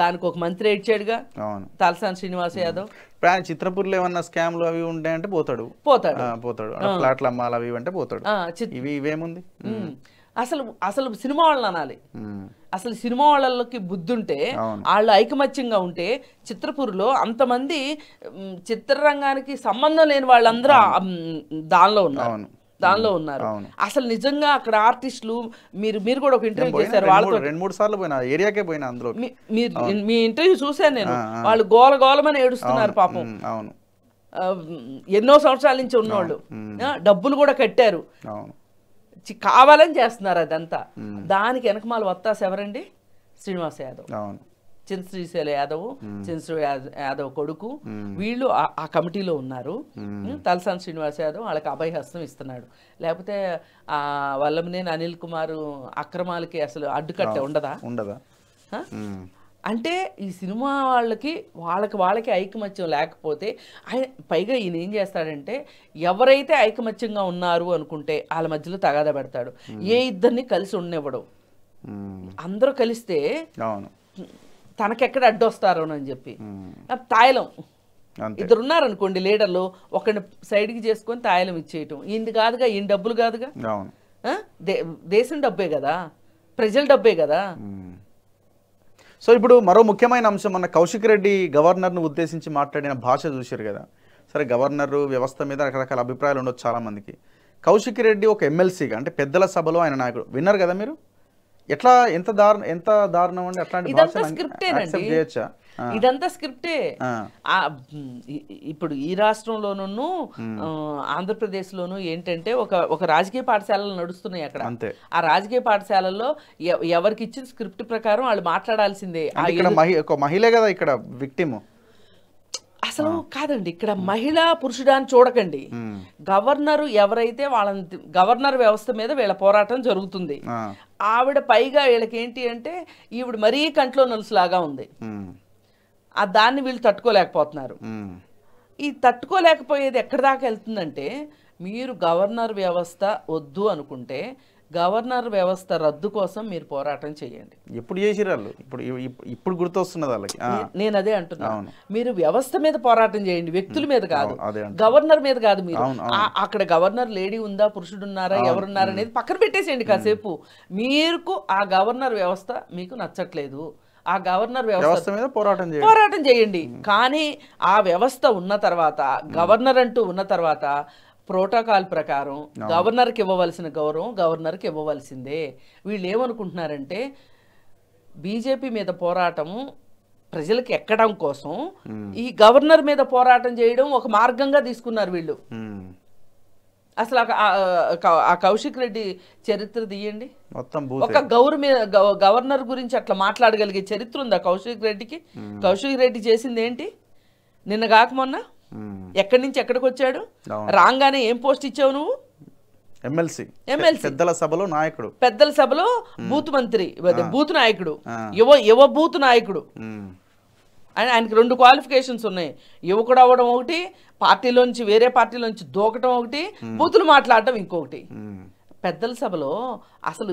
దానికి ఒక మంత్రి ఏడ్చాడుగా తలసాని శ్రీనివాస్ యాదవ్ చిత్రపూర్ లో చిత్రపూర్లో ఏమన్నా స్కామ్లు అవి ఉంటాయంటే పోతాడు పోతాడు పోతాడు ఫ్లాట్లు అమ్మాలి అవి అంటే పోతాడు ఇవి ఇవేముంది అసలు అసలు సినిమా వాళ్ళని అనాలి అసలు సినిమా వాళ్ళకి బుద్ధి ఉంటే వాళ్ళు ఐకమత్యంగా ఉంటే చిత్రపూర్లో అంతమంది చిత్రరంగానికి సంబంధం లేని వాళ్ళందరూ దానిలో ఉన్నారు దానిలో ఉన్నారు అసలు నిజంగా అక్కడ ఆర్టిస్టులు మీరు మీరు కూడా ఒక ఇంటర్వ్యూ చేశారు వాళ్ళతో రెండు మూడు సార్లు పోయినా ఏరియాకే పోయినా అందులో మీరు మీ ఇంటర్వ్యూ చూశాను నేను వాళ్ళు గోల గోలమని ఏడుస్తున్నారు పాపం అవును ఎన్నో సంవత్సరాల నుంచి ఉన్నోళ్ళు డబ్బులు కూడా కట్టారు కావాలని చేస్తున్నారు అదంతా దానికి వెనకమాలు వత్తాస్ ఎవరండి శ్రీనివాస్ యాదవ్ అవును చిన్ శ్రీశైల యాదవ్ చిన్ శ్రీ యాదవ్ కొడుకు వీళ్ళు ఆ కమిటీలో ఉన్నారు తలసాని శ్రీనివాస్ యాదవ్ వాళ్ళకి అభయ హస్తం ఇస్తున్నాడు లేకపోతే ఆ వల్లమనేని అనిల్ కుమార్ అక్రమాలకి అసలు అడ్డుకట్ట ఉండదా ఉండదా అంటే ఈ సినిమా వాళ్ళకి వాళ్ళకి వాళ్ళకి ఐకమత్యం లేకపోతే ఆయన పైగా ఈయన ఏం చేస్తాడంటే ఎవరైతే ఐకమత్యంగా ఉన్నారు అనుకుంటే వాళ్ళ మధ్యలో తగాద పెడతాడు ఏ ఇద్దరిని కలిసి ఉండనివ్వడు అందరూ కలిస్తే తనకెక్కడ అడ్డొస్తారో అని చెప్పి తాయిలం ఇద్దరు ఉన్నారనుకోండి లీడర్లు ఒకరిని సైడ్కి చేసుకొని తాయిలం ఇచ్చేయటం ఇంది కాదుగా ఈయన డబ్బులు కాదుగా దేశం డబ్బే కదా ప్రజల డబ్బే కదా సో ఇప్పుడు మరో ముఖ్యమైన అంశం మన కౌశిక్ రెడ్డి గవర్నర్ను ఉద్దేశించి మాట్లాడిన భాష చూశారు కదా సరే గవర్నర్ వ్యవస్థ మీద రకరకాల అభిప్రాయాలు ఉండొచ్చు చాలామందికి కౌశిక్ రెడ్డి ఒక ఎమ్మెల్సీగా అంటే పెద్దల సభలో ఆయన నాయకుడు విన్నారు కదా మీరు ఎట్లా ఎంత దారుణం ఎంత దారుణం అండి అట్లాంటి ఇదంతా స్క్రిప్టేనండి ఇదంతా స్క్రిప్టే ఇప్పుడు ఈ రాష్ట్రంలోనూ ఆంధ్రప్రదేశ్ లోను ఏంటంటే ఒక ఒక రాజకీయ పాఠశాలలు నడుస్తున్నాయి అక్కడ ఆ రాజకీయ పాఠశాలలో ఎవరికి ఇచ్చిన స్క్రిప్ట్ ప్రకారం వాళ్ళు మాట్లాడాల్సిందే మహిళ కదా ఇక్కడ విక్టిమ్ అసలు కాదండి ఇక్కడ మహిళా పురుషుడాన్ని అని చూడకండి గవర్నర్ ఎవరైతే వాళ్ళని గవర్నర్ వ్యవస్థ మీద వీళ్ళ పోరాటం జరుగుతుంది ఆవిడ పైగా వీళ్ళకేంటి అంటే ఈవిడ మరీ కంట్లో నలుసులాగా ఉంది ఆ దాన్ని వీళ్ళు తట్టుకోలేకపోతున్నారు ఈ తట్టుకోలేకపోయేది ఎక్కడి దాకా వెళ్తుందంటే మీరు గవర్నర్ వ్యవస్థ వద్దు అనుకుంటే గవర్నర్ వ్యవస్థ రద్దు కోసం మీరు పోరాటం చేయండి ఎప్పుడు చేసిరు వాళ్ళు ఇప్పుడు ఇప్పుడు గుర్తొస్తున్నది వాళ్ళకి నేను అదే అంటున్నాను మీరు వ్యవస్థ మీద పోరాటం చేయండి వ్యక్తుల మీద కాదు గవర్నర్ మీద కాదు మీరు అక్కడ గవర్నర్ లేడీ ఉందా పురుషుడు ఉన్నారా ఎవరున్నారా అనేది పక్కన పెట్టేసేయండి కాసేపు మీకు ఆ గవర్నర్ వ్యవస్థ మీకు నచ్చట్లేదు ఆ గవర్నర్ వ్యవస్థ మీద పోరాటం పోరాటం చేయండి కానీ ఆ వ్యవస్థ ఉన్న తర్వాత గవర్నర్ అంటూ ఉన్న తర్వాత ప్రోటోకాల్ ప్రకారం గవర్నర్కి ఇవ్వవలసిన గౌరవం గవర్నర్కి ఇవ్వవలసిందే వీళ్ళు ఏమనుకుంటున్నారంటే బీజేపీ మీద పోరాటము ప్రజలకు ఎక్కడం కోసం ఈ గవర్నర్ మీద పోరాటం చేయడం ఒక మార్గంగా తీసుకున్నారు వీళ్ళు అసలు ఆ కౌశిక్ రెడ్డి చరిత్ర తీయండి మొత్తం ఒక గౌర్ మీద గవర్నర్ గురించి అట్లా మాట్లాడగలిగే చరిత్ర ఉందా కౌశిక్ రెడ్డికి కౌశిక్ రెడ్డి చేసింది ఏంటి నిన్న కాక మొన్న Hmm. ఎక్కడి నుంచి ఎక్కడికి వచ్చాడు రాగానే ఏం పోస్ట్ ఇచ్చావు నువ్వు పెద్దల సభలో నాయకుడు పెద్దల సభలో hmm. బూత్ మంత్రి ah. బూత్ నాయకుడు ah. యువ యువ బూత్ నాయకుడు hmm. ఆయన ఆయనకి రెండు క్వాలిఫికేషన్స్ ఉన్నాయి యువకుడు అవ్వడం ఒకటి పార్టీలోంచి వేరే పార్టీలోంచి దూకటం ఒకటి బూతులు మాట్లాడటం ఇంకొకటి పెద్దల సభలో అసలు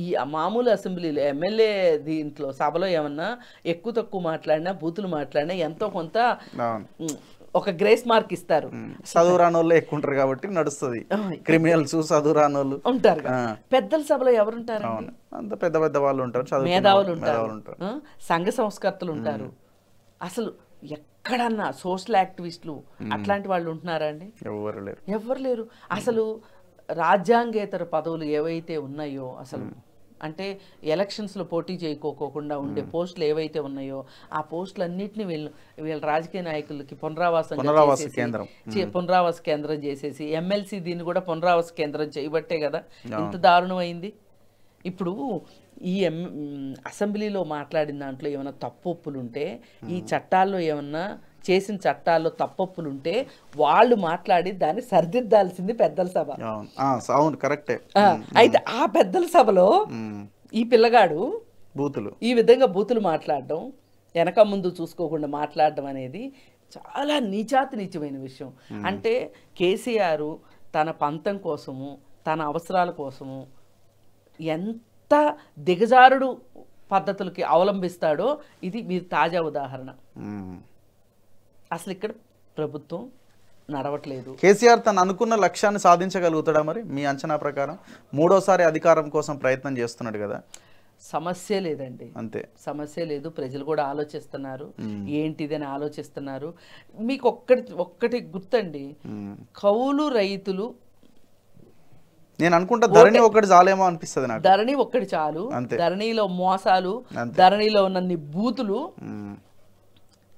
ఈ మామూలు అసెంబ్లీలో ఎమ్మెల్యే దీంట్లో సభలో ఏమన్నా ఎక్కువ తక్కువ మాట్లాడినా బూతులు మాట్లాడినా ఎంతో కొంత ఒక గ్రేస్ మార్క్ ఇస్తారు చదువు రానోళ్ళు ఎక్కువ ఉంటారు కాబట్టి నడుస్తుంది క్రిమినల్స్ చదువు రానోళ్ళు ఉంటారు పెద్దల సభలో ఎవరుంటారు అంత పెద్ద పెద్ద వాళ్ళు ఉంటారు చదువు మేధావులు ఉంటారు సంఘ సంస్కర్తలు ఉంటారు అసలు ఎక్కడన్నా సోషల్ యాక్టివిస్టులు అట్లాంటి వాళ్ళు ఉంటున్నారా అండి ఎవరు లేరు ఎవరు లేరు అసలు రాజ్యాంగేతర పదవులు ఏవైతే ఉన్నాయో అసలు అంటే ఎలక్షన్స్లో పోటీ చేయకోకుండా ఉండే పోస్టులు ఏవైతే ఉన్నాయో ఆ పోస్టులన్నింటినీ వీళ్ళు వీళ్ళ రాజకీయ నాయకులకి పునరావాసం పునరావాస కేంద్రం పునరావాస కేంద్రం చేసేసి ఎమ్మెల్సీ దీన్ని కూడా పునరావాస కేంద్రం చేయబట్టే కదా ఇంత దారుణమైంది ఇప్పుడు ఈ ఎం అసెంబ్లీలో మాట్లాడిన దాంట్లో ఏమైనా తప్పు ఉంటే ఈ చట్టాల్లో ఏమన్నా చేసిన చట్టాల్లో తప్పప్పులు ఉంటే వాళ్ళు మాట్లాడి దాన్ని సరిదిద్దాల్సింది పెద్దల సభ సౌండ్ కరెక్టే అయితే ఆ పెద్దల సభలో ఈ పిల్లగాడు బూతులు ఈ విధంగా బూతులు మాట్లాడడం వెనక ముందు చూసుకోకుండా మాట్లాడడం అనేది చాలా నీచాతి నీచమైన విషయం అంటే కేసీఆర్ తన పంతం కోసము తన అవసరాల కోసము ఎంత దిగజారుడు పద్ధతులకి అవలంబిస్తాడో ఇది మీరు తాజా ఉదాహరణ అసలు ఇక్కడ ప్రభుత్వం నడవట్లేదు కేసీఆర్ తను అనుకున్న లక్ష్యాన్ని సాధించగలుగుతాడా మరి మీ అంచనా ప్రకారం మూడోసారి అధికారం కోసం ప్రయత్నం చేస్తున్నాడు కదా సమస్య లేదండి అంతే సమస్య లేదు ప్రజలు కూడా ఆలోచిస్తున్నారు ఏంటిది అని ఆలోచిస్తున్నారు మీకు ఒక్కటి ఒక్కటి గుర్తండి కౌలు రైతులు నేను అనుకుంటా ధరణి ఒక్కటి చాలేమో అనిపిస్తుంది ధరణి ఒక్కటి చాలు ధరణిలో మోసాలు ధరణిలో ఉన్న బూతులు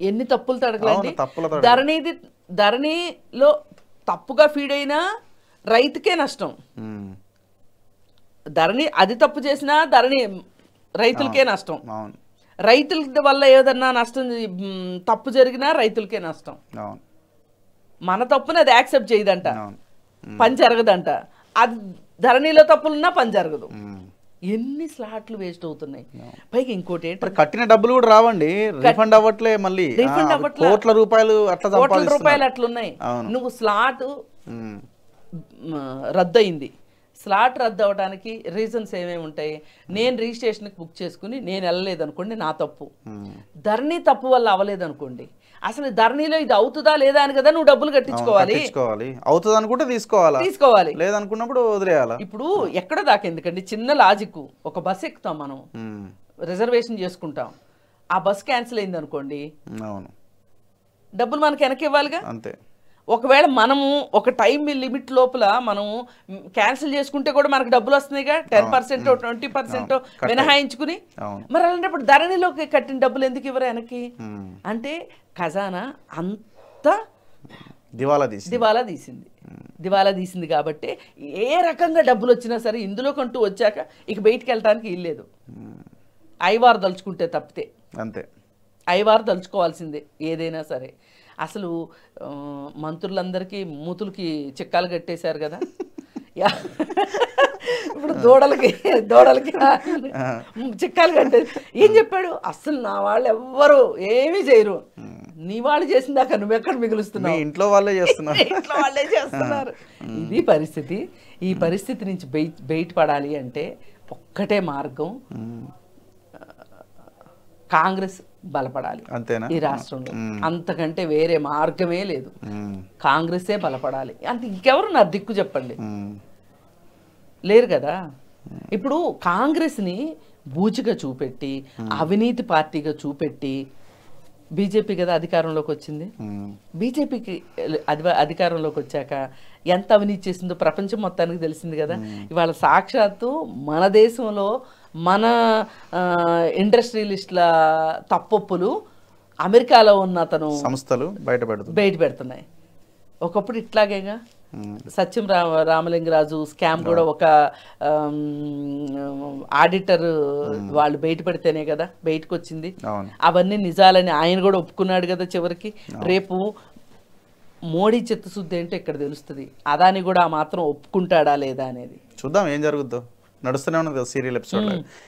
ఎన్ని తప్పులు తడగలండి ధరణి ధరణిలో తప్పుగా ఫీడ్ అయినా రైతుకే నష్టం ధరణి అది తప్పు చేసినా ధరణి రైతులకే నష్టం రైతుల వల్ల ఏదన్నా నష్టం తప్పు జరిగినా రైతులకే నష్టం మన తప్పుని అది యాక్సెప్ట్ చేయదంట పని జరగదంట అది ధరణిలో తప్పులున్నా పని జరగదు ఎన్ని స్లాట్లు వేస్ట్ అవుతున్నాయి పైకి ఇంకోటి కట్టిన డబ్బులు కూడా రావండి రిఫండ్ అవ్వట్లే మళ్ళీ రిఫండ్ అవ్వట్లే కోట్ల రూపాయలు అట్లా కోట్ల రూపాయలు అట్లున్నాయి నువ్వు స్లాట్ రద్దయింది స్లాట్ రద్దు అవడానికి రీజన్స్ ఏమేమి ఉంటాయి నేను రిజిస్ట్రేషన్కి బుక్ చేసుకుని నేను వెళ్ళలేదు అనుకోండి నా తప్పు ధరణి తప్పు వల్ల అవ్వలేదు అనుకోండి అసలు ధరణిలో ఇది అవుతుందా లేదా అని కదా నువ్వు డబ్బులు కట్టించుకోవాలి అవుతుంది అనుకుంటే తీసుకోవాలి తీసుకోవాలి లేదనుకున్నప్పుడు వదిలేయాలి ఇప్పుడు ఎక్కడ దాకా ఎందుకండి చిన్న లాజిక్ ఒక బస్ ఎక్కుతాం మనం రిజర్వేషన్ చేసుకుంటాం ఆ బస్ క్యాన్సిల్ అయింది అనుకోండి అవును డబ్బులు మనకి వెనక్కి ఇవ్వాలిగా అంతే ఒకవేళ మనము ఒక టైం లిమిట్ లోపల మనము క్యాన్సిల్ చేసుకుంటే కూడా మనకు డబ్బులు వస్తున్నాయిగా టెన్ పర్సెంట్ ట్వంటీ పర్సెంట్ మినహాయించుకుని మరి అలాంటప్పుడు ధరణిలోకి కట్టిన డబ్బులు ఎందుకు ఇవ్వరు వెనక్కి అంటే ఖజానా అంత దివాలా తీసి దివాలా తీసింది దివాలా తీసింది కాబట్టి ఏ రకంగా డబ్బులు వచ్చినా సరే ఇందులో కంటూ వచ్చాక ఇక బయటికి వెళ్ళటానికి ఇల్లేదు ఐవారు దలుచుకుంటే తప్పితే అంతే ఐవారు దలుచుకోవాల్సిందే ఏదైనా సరే అసలు మంత్రులందరికీ మూతులకి చిక్కాలు కట్టేశారు కదా ఇప్పుడు దూడలకి దూడలకి చిక్కాలు కట్టే ఏం చెప్పాడు అసలు నా వాళ్ళు ఎవ్వరు ఏమీ చేయరు నీ వాళ్ళు చేసిన దాకా నువ్వు ఎక్కడ మిగులుస్తున్నావు ఇంట్లో వాళ్ళే చేస్తున్నారు ఇంట్లో వాళ్ళే చేస్తున్నారు ఇది పరిస్థితి ఈ పరిస్థితి నుంచి బయటపడాలి అంటే ఒక్కటే మార్గం కాంగ్రెస్ బలపడాలి అంతేనా ఈ రాష్ట్రంలో అంతకంటే వేరే మార్గమే లేదు కాంగ్రెసే బలపడాలి అంటే ఇంకెవరు నా దిక్కు చెప్పండి లేరు కదా ఇప్పుడు కాంగ్రెస్ని బూచిగా చూపెట్టి అవినీతి పార్టీగా చూపెట్టి బీజేపీ కదా అధికారంలోకి వచ్చింది బీజేపీకి అధికారంలోకి వచ్చాక ఎంత అవినీతి చేసిందో ప్రపంచం మొత్తానికి తెలిసింది కదా ఇవాళ సాక్షాత్తు మన దేశంలో మన ఇండస్ట్రియలిస్ట్ల తప్పొప్పులు అమెరికాలో ఉన్న అతను సంస్థలు బయట బయట పెడుతున్నాయి ఒకప్పుడు ఇట్లాగేగా సత్యం రా రామలింగరాజు స్కామ్ కూడా ఒక ఆడిటర్ వాళ్ళు బయట పెడితేనే కదా బయటకు వచ్చింది అవన్నీ నిజాలని ఆయన కూడా ఒప్పుకున్నాడు కదా చివరికి రేపు మోడీ చిత్తశుద్ధి ఏంటో ఇక్కడ తెలుస్తుంది అదాని కూడా ఆ మాత్రం ఒప్పుకుంటాడా లేదా అనేది చూద్దాం ఏం జరుగుద్దో നടുസ്ഥനാണ് സീരിയൽ എപ്പിസോഡിൽ